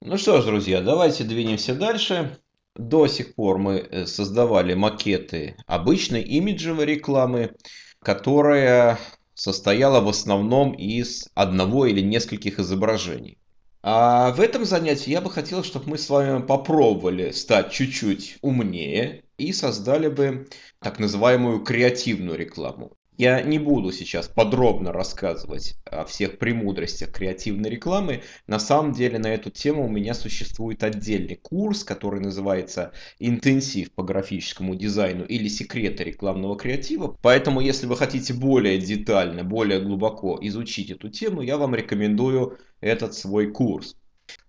Ну что ж, друзья, давайте двинемся дальше. До сих пор мы э, создавали макеты обычной имиджевой рекламы, которая состояла в основном из одного или нескольких изображений. А в этом занятии я бы хотел, чтобы мы с вами попробовали стать чуть-чуть умнее и создали бы так называемую креативную рекламу. Я не буду сейчас подробно рассказывать о всех премудростях креативной рекламы. На самом деле на эту тему у меня существует отдельный курс, который называется «Интенсив по графическому дизайну» или «Секреты рекламного креатива». Поэтому, если вы хотите более детально, более глубоко изучить эту тему, я вам рекомендую этот свой курс.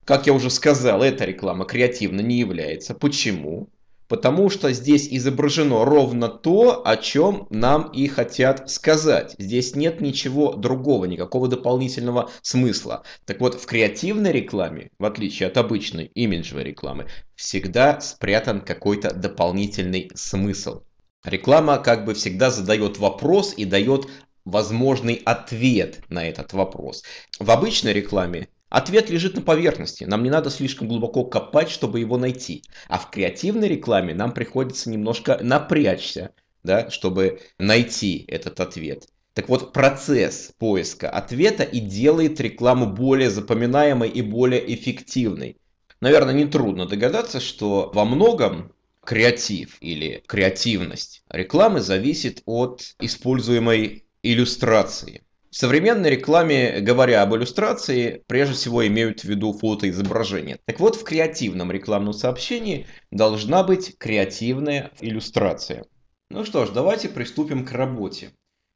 Как я уже сказал, эта реклама креативно не является. Почему? потому что здесь изображено ровно то, о чем нам и хотят сказать. Здесь нет ничего другого, никакого дополнительного смысла. Так вот, в креативной рекламе, в отличие от обычной имиджевой рекламы, всегда спрятан какой-то дополнительный смысл. Реклама как бы всегда задает вопрос и дает возможный ответ на этот вопрос. В обычной рекламе Ответ лежит на поверхности, нам не надо слишком глубоко копать, чтобы его найти. А в креативной рекламе нам приходится немножко напрячься, да, чтобы найти этот ответ. Так вот, процесс поиска ответа и делает рекламу более запоминаемой и более эффективной. Наверное, нетрудно догадаться, что во многом креатив или креативность рекламы зависит от используемой иллюстрации. В современной рекламе, говоря об иллюстрации, прежде всего имеют в виду фотоизображение. Так вот, в креативном рекламном сообщении должна быть креативная иллюстрация. Ну что ж, давайте приступим к работе.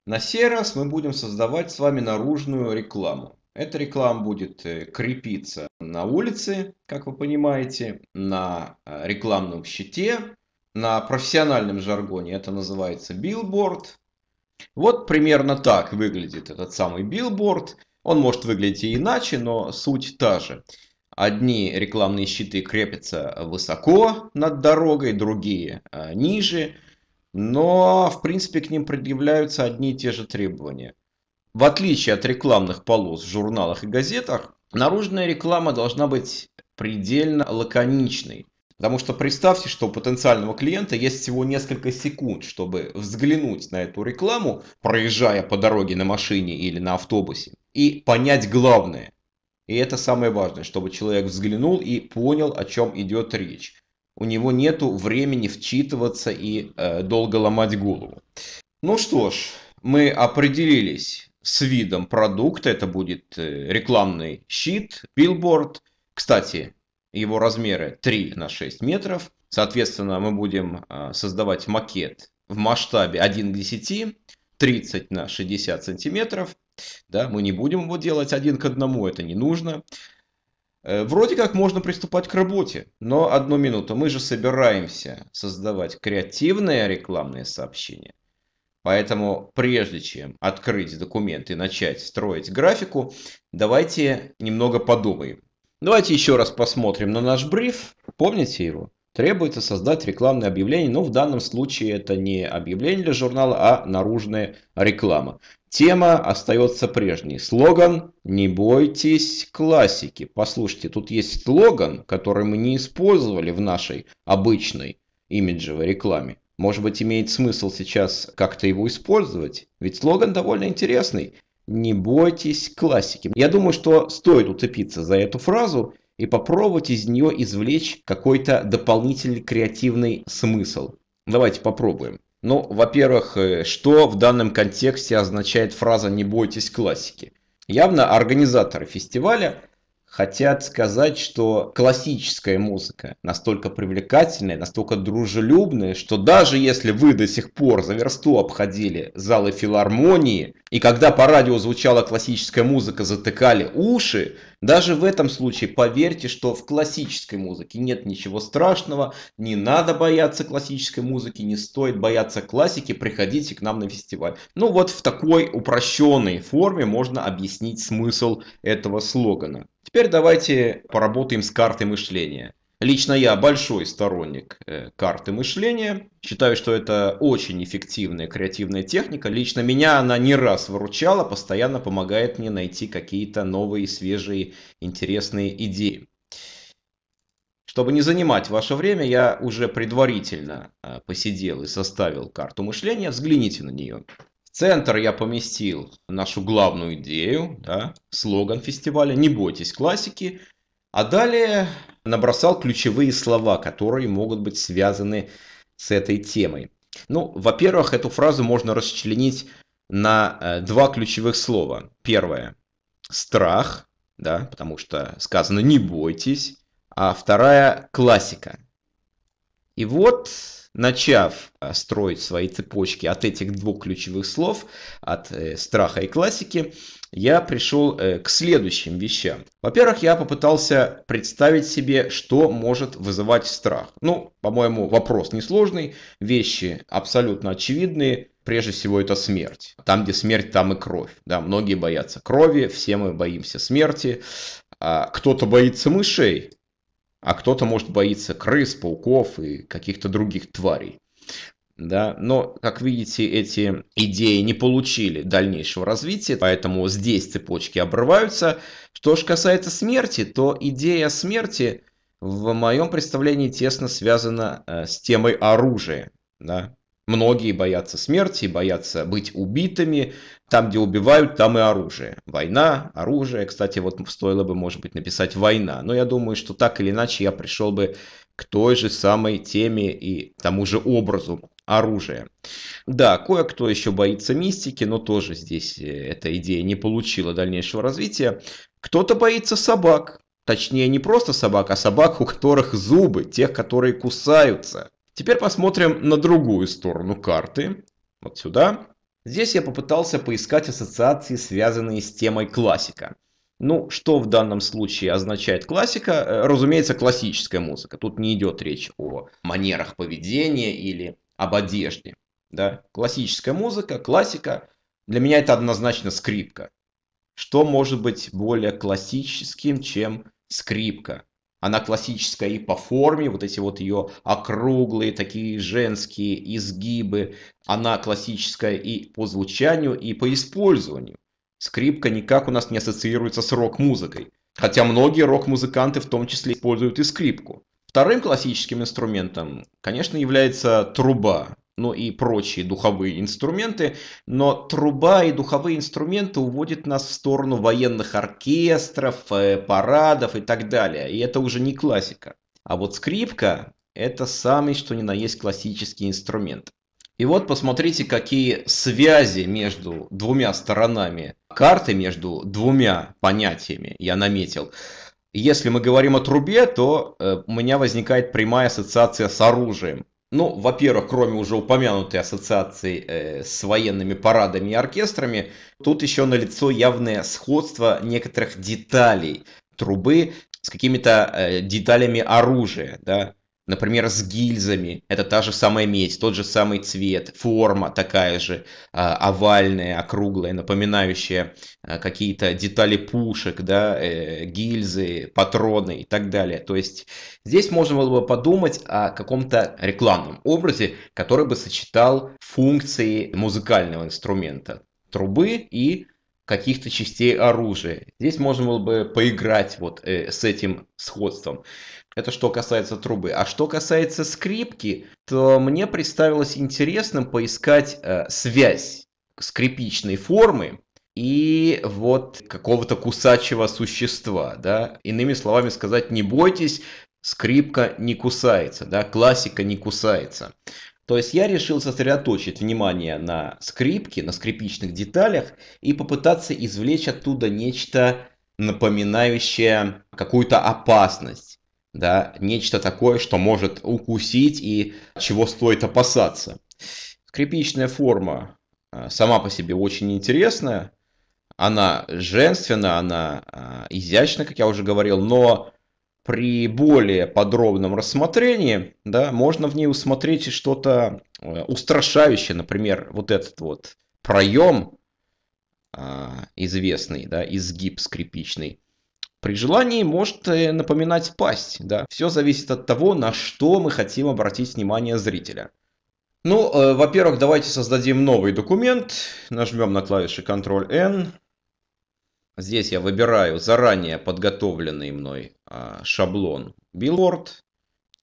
На сей раз мы будем создавать с вами наружную рекламу. Эта реклама будет э, крепиться на улице, как вы понимаете, на э, рекламном щите, на профессиональном жаргоне это называется билборд, вот примерно так выглядит этот самый билборд. Он может выглядеть и иначе, но суть та же. Одни рекламные щиты крепятся высоко над дорогой, другие э, ниже. Но, в принципе, к ним предъявляются одни и те же требования. В отличие от рекламных полос в журналах и газетах, наружная реклама должна быть предельно лаконичной. Потому что представьте, что у потенциального клиента есть всего несколько секунд, чтобы взглянуть на эту рекламу, проезжая по дороге на машине или на автобусе, и понять главное. И это самое важное, чтобы человек взглянул и понял, о чем идет речь. У него нет времени вчитываться и э, долго ломать голову. Ну что ж, мы определились с видом продукта. Это будет э, рекламный щит, билборд. Кстати, его размеры 3 на 6 метров. Соответственно, мы будем а, создавать макет в масштабе 1 к 10, 30 на 60 сантиметров. Да, мы не будем его делать один к одному, это не нужно. Э, вроде как можно приступать к работе, но одну минуту, мы же собираемся создавать креативные рекламные сообщения. Поэтому прежде чем открыть документ и начать строить графику, давайте немного подумаем. Давайте еще раз посмотрим на наш бриф. Помните его? Требуется создать рекламное объявление, но в данном случае это не объявление для журнала, а наружная реклама. Тема остается прежней. Слоган «Не бойтесь классики». Послушайте, тут есть слоган, который мы не использовали в нашей обычной имиджевой рекламе. Может быть, имеет смысл сейчас как-то его использовать? Ведь слоган довольно интересный. Не бойтесь классики. Я думаю, что стоит уцепиться за эту фразу и попробовать из нее извлечь какой-то дополнительный креативный смысл. Давайте попробуем. Ну, во-первых, э, что в данном контексте означает фраза «не бойтесь классики»? Явно организаторы фестиваля хотят сказать, что классическая музыка настолько привлекательная, настолько дружелюбная, что даже если вы до сих пор за версту обходили залы филармонии, и когда по радио звучала классическая музыка, затыкали уши, даже в этом случае поверьте, что в классической музыке нет ничего страшного, не надо бояться классической музыки, не стоит бояться классики, приходите к нам на фестиваль. Ну вот в такой упрощенной форме можно объяснить смысл этого слогана. Теперь давайте поработаем с картой мышления. Лично я большой сторонник э, карты мышления. Считаю, что это очень эффективная креативная техника. Лично меня она не раз выручала, постоянно помогает мне найти какие-то новые, свежие, интересные идеи. Чтобы не занимать ваше время, я уже предварительно э, посидел и составил карту мышления. Взгляните на нее. В центр я поместил нашу главную идею, да, слоган фестиваля «Не бойтесь классики, а далее набросал ключевые слова, которые могут быть связаны с этой темой. Ну, во-первых, эту фразу можно расчленить на э, два ключевых слова. Первое – страх, да, потому что сказано «не бойтесь», а вторая – классика. И вот начав а, строить свои цепочки от этих двух ключевых слов, от э, страха и классики, я пришел э, к следующим вещам. Во-первых, я попытался представить себе, что может вызывать страх. Ну, по-моему, вопрос несложный, вещи абсолютно очевидные, прежде всего это смерть. Там, где смерть, там и кровь. Да, многие боятся крови, все мы боимся смерти. А кто-то боится мышей, а кто-то может боиться крыс, пауков и каких-то других тварей. Да, но, как видите, эти идеи не получили дальнейшего развития, поэтому здесь цепочки обрываются. Что же касается смерти, то идея смерти в моем представлении тесно связана э, с темой оружия. Да. Многие боятся смерти, боятся быть убитыми. Там, где убивают, там и оружие. Война, оружие. Кстати, вот стоило бы, может быть, написать «война». Но я думаю, что так или иначе я пришел бы к той же самой теме и тому же образу оружия. Да, кое-кто еще боится мистики, но тоже здесь э, эта идея не получила дальнейшего развития. Кто-то боится собак. Точнее, не просто собак, а собак, у которых зубы, тех, которые кусаются. Теперь посмотрим на другую сторону карты. Вот сюда. Здесь я попытался поискать ассоциации, связанные с темой классика. Ну, что в данном случае означает классика? Э, разумеется, классическая музыка. Тут не идет речь о манерах поведения или об одежде. Да? Классическая музыка, классика. Для меня это однозначно скрипка. Что может быть более классическим, чем скрипка? Она классическая и по форме, вот эти вот ее округлые такие женские изгибы. Она классическая и по звучанию, и по использованию. Скрипка никак у нас не ассоциируется с рок-музыкой. Хотя многие рок-музыканты в том числе используют и скрипку. Вторым классическим инструментом, конечно, является труба но ну и прочие духовые инструменты, но труба и духовые инструменты уводят нас в сторону военных оркестров, э, парадов и так далее, и это уже не классика. А вот скрипка – это самый что ни на есть классический инструмент. И вот посмотрите, какие связи между двумя сторонами карты, между двумя понятиями я наметил. Если мы говорим о трубе, то э, у меня возникает прямая ассоциация с оружием. Ну, во-первых, кроме уже упомянутой ассоциации э, с военными парадами и оркестрами, тут еще налицо явное сходство некоторых деталей трубы с какими-то э, деталями оружия, да, Например, с гильзами. Это та же самая медь, тот же самый цвет, форма такая же, а, овальная, округлая, напоминающая а, какие-то детали пушек, да, э, гильзы, патроны и так далее. То есть здесь можно было бы подумать о каком-то рекламном образе, который бы сочетал функции музыкального инструмента, трубы и каких-то частей оружия. Здесь можно было бы поиграть вот э, с этим сходством. Это что касается трубы. А что касается скрипки, то мне представилось интересным поискать э, связь скрипичной формы и вот какого-то кусачего существа, да. Иными словами сказать, не бойтесь, скрипка не кусается, да, классика не кусается. То есть я решил сосредоточить внимание на скрипке, на скрипичных деталях и попытаться извлечь оттуда нечто напоминающее какую-то опасность да, нечто такое, что может укусить и чего стоит опасаться. Скрипичная форма а, сама по себе очень интересная, она женственная, она а, изящна, как я уже говорил, но при более подробном рассмотрении, да, можно в ней усмотреть что-то э, устрашающее, например, вот этот вот проем, а, известный, да, изгиб скрипичный, при желании может э, напоминать пасть, да. Все зависит от того, на что мы хотим обратить внимание зрителя. Ну, э, во-первых, давайте создадим новый документ. Нажмем на клавиши Ctrl-N. Здесь я выбираю заранее подготовленный мной э, шаблон Billboard.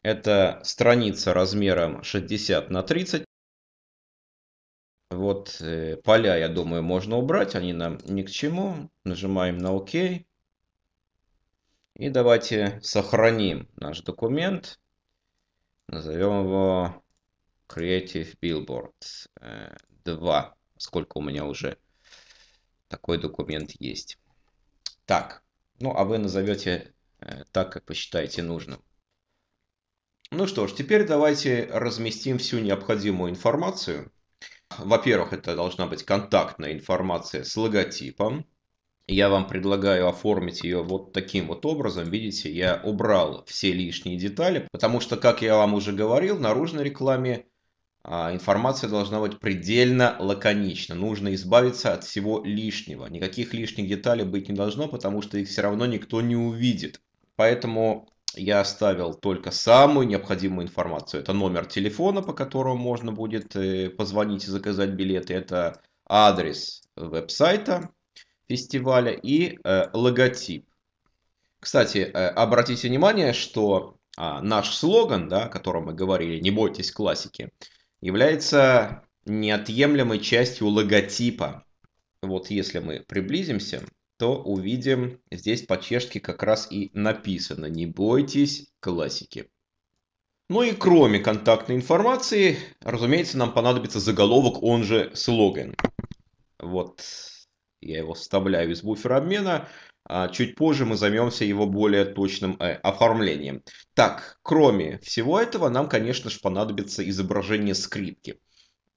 Это страница размером 60 на 30. Вот э, поля, я думаю, можно убрать, они нам ни к чему. Нажимаем на ОК. OK. И давайте сохраним наш документ. Назовем его Creative Billboards 2. Э, Сколько у меня уже такой документ есть. Так, ну а вы назовете э, так, как посчитаете нужным. Ну что ж, теперь давайте разместим всю необходимую информацию. Во-первых, это должна быть контактная информация с логотипом я вам предлагаю оформить ее вот таким вот образом. Видите, я убрал все лишние детали, потому что, как я вам уже говорил, в наружной рекламе а, информация должна быть предельно лаконична. Нужно избавиться от всего лишнего. Никаких лишних деталей быть не должно, потому что их все равно никто не увидит. Поэтому я оставил только самую необходимую информацию. Это номер телефона, по которому можно будет э, позвонить и заказать билеты. Это адрес веб-сайта фестиваля и э, логотип. Кстати, э, обратите внимание, что а, наш слоган, да, о котором мы говорили, не бойтесь классики, является неотъемлемой частью логотипа. Вот если мы приблизимся, то увидим здесь по-чешски как раз и написано «Не бойтесь классики». Ну и кроме контактной информации, разумеется, нам понадобится заголовок, он же слоган. Вот я его вставляю из буфера обмена. А чуть позже мы займемся его более точным э, оформлением. Так, кроме всего этого, нам, конечно же, понадобится изображение скрипки.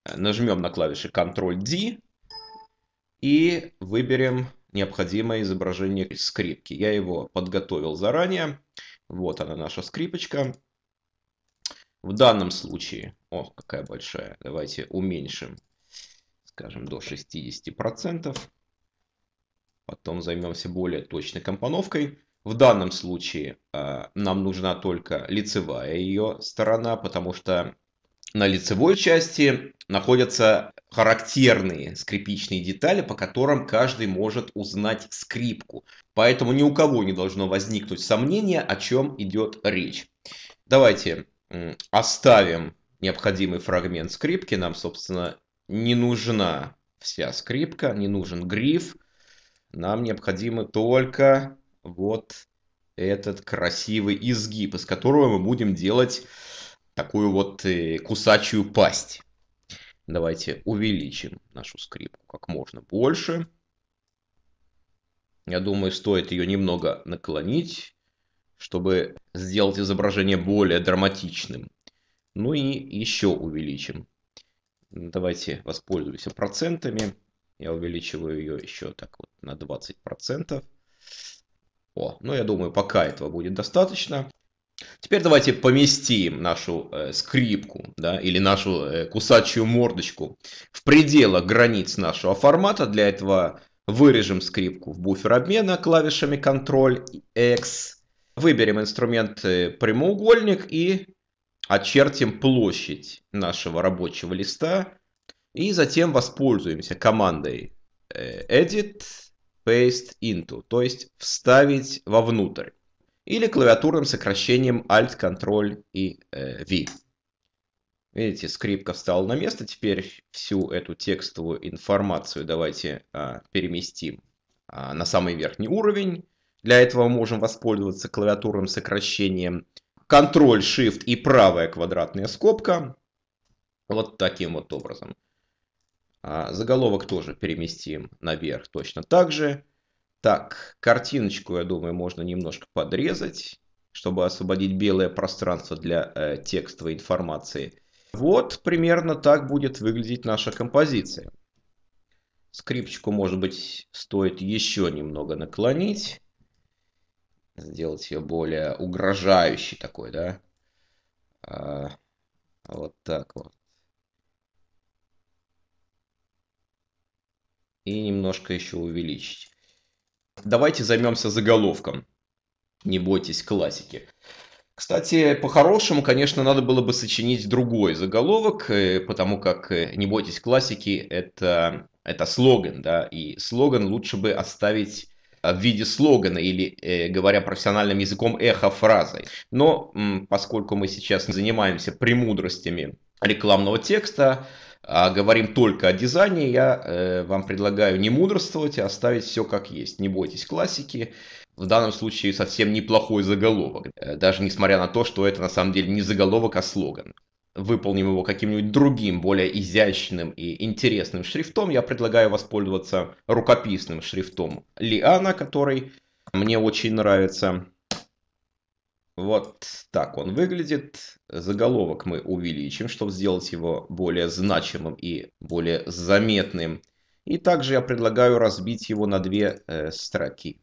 Э, нажмем на клавиши Ctrl-D и выберем необходимое изображение скрипки. Я его подготовил заранее. Вот она, наша скрипочка. В данном случае... ох, какая большая. Давайте уменьшим, скажем, до 60%. Потом займемся более точной компоновкой. В данном случае э, нам нужна только лицевая ее сторона, потому что на лицевой части находятся характерные скрипичные детали, по которым каждый может узнать скрипку. Поэтому ни у кого не должно возникнуть сомнения, о чем идет речь. Давайте оставим необходимый фрагмент скрипки. Нам, собственно, не нужна вся скрипка, не нужен гриф нам необходимо только вот этот красивый изгиб, из которого мы будем делать такую вот э, кусачую пасть. Давайте увеличим нашу скрипку как можно больше. Я думаю, стоит ее немного наклонить, чтобы сделать изображение более драматичным. Ну и еще увеличим. Давайте воспользуемся процентами. Я увеличиваю ее еще так вот на 20%. О, ну я думаю, пока этого будет достаточно. Теперь давайте поместим нашу э, скрипку, да, или нашу э, кусачую мордочку в пределах границ нашего формата. Для этого вырежем скрипку в буфер обмена клавишами Ctrl X. Выберем инструмент э, прямоугольник и очертим площадь нашего рабочего листа и затем воспользуемся командой э, edit paste into, то есть вставить вовнутрь. Или клавиатурным сокращением Alt, Ctrl и э, V. Видите, скрипка встала на место. Теперь всю эту текстовую информацию давайте а, переместим а, на самый верхний уровень. Для этого можем воспользоваться клавиатурным сокращением Ctrl, Shift и правая квадратная скобка. Вот таким вот образом. А, заголовок тоже переместим наверх точно так же. Так, картиночку, я думаю, можно немножко подрезать, чтобы освободить белое пространство для э, текстовой информации. Вот примерно так будет выглядеть наша композиция. Скрипочку, может быть, стоит еще немного наклонить. Сделать ее более угрожающей такой, да? А, вот так вот. немножко еще увеличить. Давайте займемся заголовком. Не бойтесь классики. Кстати, по-хорошему, конечно, надо было бы сочинить другой заголовок, э, потому как э, «Не бойтесь классики» — это, это слоган, да, и слоган лучше бы оставить э, в виде слогана или, говоря профессиональным языком, эхо-фразой. Но поскольку мы сейчас занимаемся премудростями рекламного текста, а говорим только о дизайне, я э, вам предлагаю не мудрствовать, а оставить все как есть. Не бойтесь классики. В данном случае совсем неплохой заголовок, э, даже несмотря на то, что это на самом деле не заголовок, а слоган. Выполним его каким-нибудь другим, более изящным и интересным шрифтом. Я предлагаю воспользоваться рукописным шрифтом Лиана, который мне очень нравится. Вот так он выглядит. Заголовок мы увеличим, чтобы сделать его более значимым и более заметным. И также я предлагаю разбить его на две э, строки.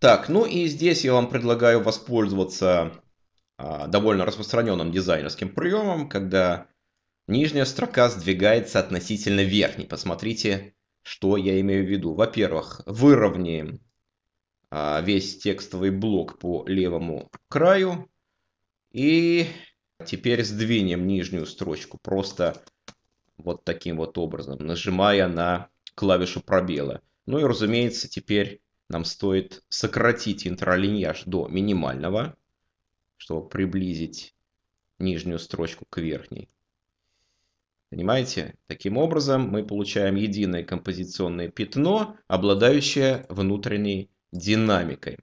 Так, ну и здесь я вам предлагаю воспользоваться э, довольно распространенным дизайнерским приемом, когда нижняя строка сдвигается относительно верхней. Посмотрите, что я имею в виду. Во-первых, выровняем а, весь текстовый блок по левому краю. И теперь сдвинем нижнюю строчку просто вот таким вот образом, нажимая на клавишу пробела. Ну и разумеется, теперь нам стоит сократить интролиньяж до минимального, чтобы приблизить нижнюю строчку к верхней. Понимаете? Таким образом мы получаем единое композиционное пятно, обладающее внутренней динамикой.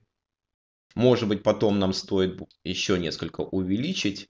Может быть, потом нам стоит еще несколько увеличить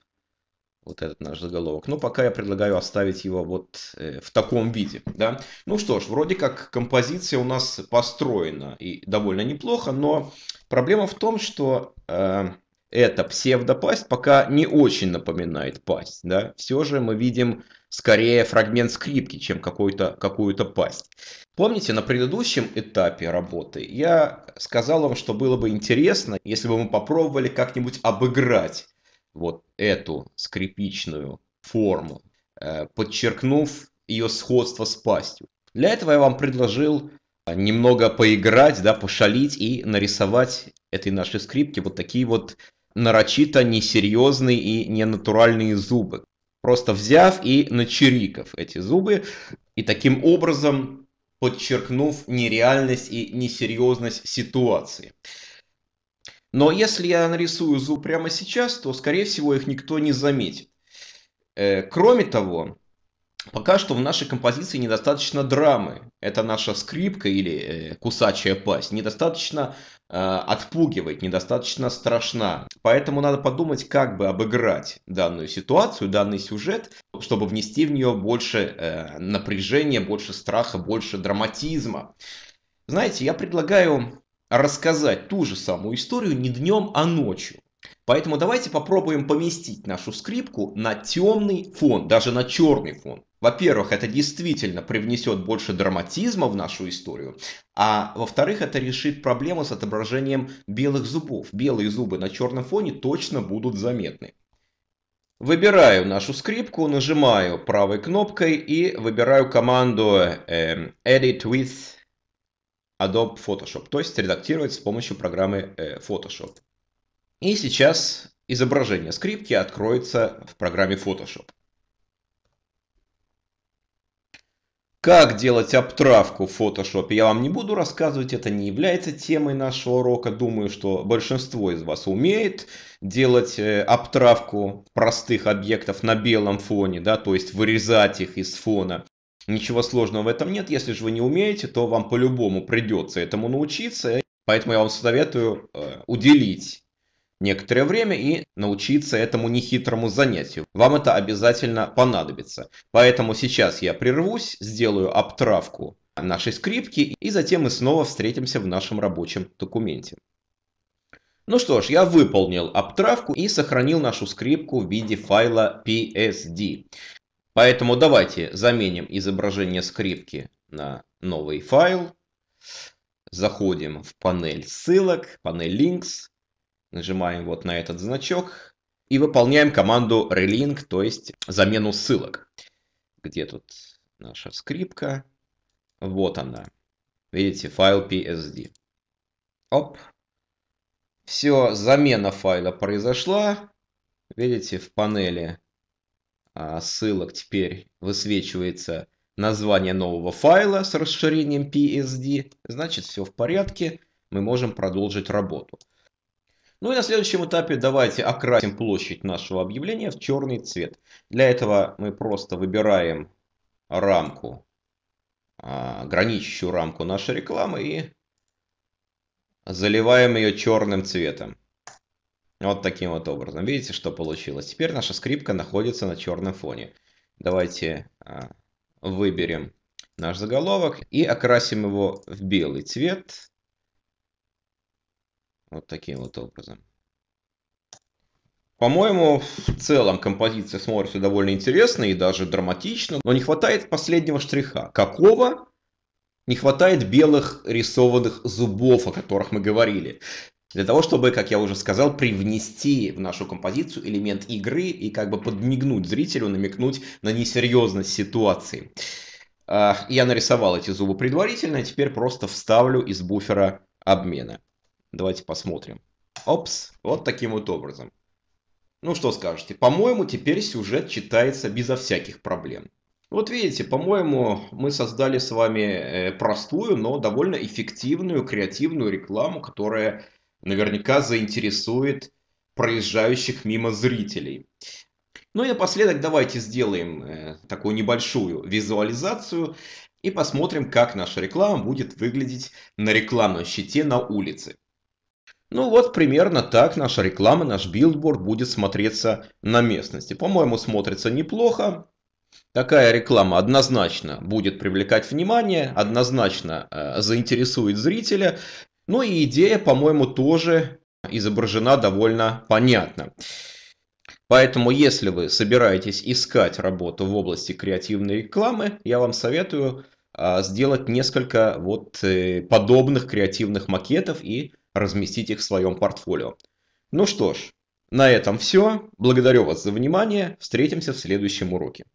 вот этот наш заголовок. Но пока я предлагаю оставить его вот э, в таком виде. Да? Ну что ж, вроде как композиция у нас построена и довольно неплохо, но проблема в том, что э, эта псевдопасть пока не очень напоминает пасть. Да? Все же мы видим скорее фрагмент скрипки, чем какую-то какую пасть. Помните, на предыдущем этапе работы я сказал вам, что было бы интересно, если бы мы попробовали как-нибудь обыграть вот эту скрипичную форму, э, подчеркнув ее сходство с пастью. Для этого я вам предложил а, немного поиграть, да, пошалить и нарисовать этой нашей скрипке вот такие вот нарочито несерьезные и ненатуральные зубы. Просто взяв и начериков эти зубы, и таким образом подчеркнув нереальность и несерьезность ситуации. Но если я нарисую зуб прямо сейчас, то, скорее всего, их никто не заметит. Э, кроме того, Пока что в нашей композиции недостаточно драмы. Это наша скрипка или э, кусачая пасть. Недостаточно э, отпугивает, недостаточно страшна. Поэтому надо подумать, как бы обыграть данную ситуацию, данный сюжет, чтобы внести в нее больше э, напряжения, больше страха, больше драматизма. Знаете, я предлагаю рассказать ту же самую историю не днем, а ночью. Поэтому давайте попробуем поместить нашу скрипку на темный фон, даже на черный фон. Во-первых, это действительно привнесет больше драматизма в нашу историю, а во-вторых, это решит проблему с отображением белых зубов. Белые зубы на черном фоне точно будут заметны. Выбираю нашу скрипку, нажимаю правой кнопкой и выбираю команду э, Edit with Adobe Photoshop, то есть редактировать с помощью программы э, Photoshop. И сейчас изображение скрипки откроется в программе Photoshop. Как делать обтравку в Photoshop я вам не буду рассказывать, это не является темой нашего урока. Думаю, что большинство из вас умеет делать э, обтравку простых объектов на белом фоне, да, то есть вырезать их из фона. Ничего сложного в этом нет, если же вы не умеете, то вам по-любому придется этому научиться. Поэтому я вам советую э, уделить некоторое время и научиться этому нехитрому занятию. Вам это обязательно понадобится. Поэтому сейчас я прервусь, сделаю обтравку нашей скрипки и затем мы снова встретимся в нашем рабочем документе. Ну что ж, я выполнил обтравку и сохранил нашу скрипку в виде файла PSD. Поэтому давайте заменим изображение скрипки на новый файл. Заходим в панель ссылок, панель links, Нажимаем вот на этот значок и выполняем команду relink, то есть замену ссылок. Где тут наша скрипка? Вот она. Видите, файл PSD. Оп. Все, замена файла произошла. Видите, в панели а, ссылок теперь высвечивается название нового файла с расширением PSD. Значит, все в порядке, мы можем продолжить работу. Ну и на следующем этапе давайте окрасим площадь нашего объявления в черный цвет. Для этого мы просто выбираем рамку, а, граничащую рамку нашей рекламы и заливаем ее черным цветом. Вот таким вот образом. Видите, что получилось? Теперь наша скрипка находится на черном фоне. Давайте а, выберем наш заголовок и окрасим его в белый цвет. Вот таким вот образом. По-моему, в целом композиция смотрится довольно интересно и даже драматично, но не хватает последнего штриха. Какого? Не хватает белых рисованных зубов, о которых мы говорили. Для того, чтобы, как я уже сказал, привнести в нашу композицию элемент игры и как бы подмигнуть зрителю, намекнуть на несерьезность ситуации. А, я нарисовал эти зубы предварительно, теперь просто вставлю из буфера обмена. Давайте посмотрим. Опс, вот таким вот образом. Ну что скажете, по-моему, теперь сюжет читается безо всяких проблем. Вот видите, по-моему, мы создали с вами э, простую, но довольно эффективную, креативную рекламу, которая наверняка заинтересует проезжающих мимо зрителей. Ну и напоследок давайте сделаем э, такую небольшую визуализацию и посмотрим, как наша реклама будет выглядеть на рекламном щите на улице. Ну вот примерно так наша реклама, наш билборд будет смотреться на местности. По-моему, смотрится неплохо. Такая реклама однозначно будет привлекать внимание, однозначно э, заинтересует зрителя. Ну и идея, по-моему, тоже изображена довольно понятно. Поэтому, если вы собираетесь искать работу в области креативной рекламы, я вам советую а, сделать несколько вот э, подобных креативных макетов и разместить их в своем портфолио. Ну что ж, на этом все. Благодарю вас за внимание. Встретимся в следующем уроке.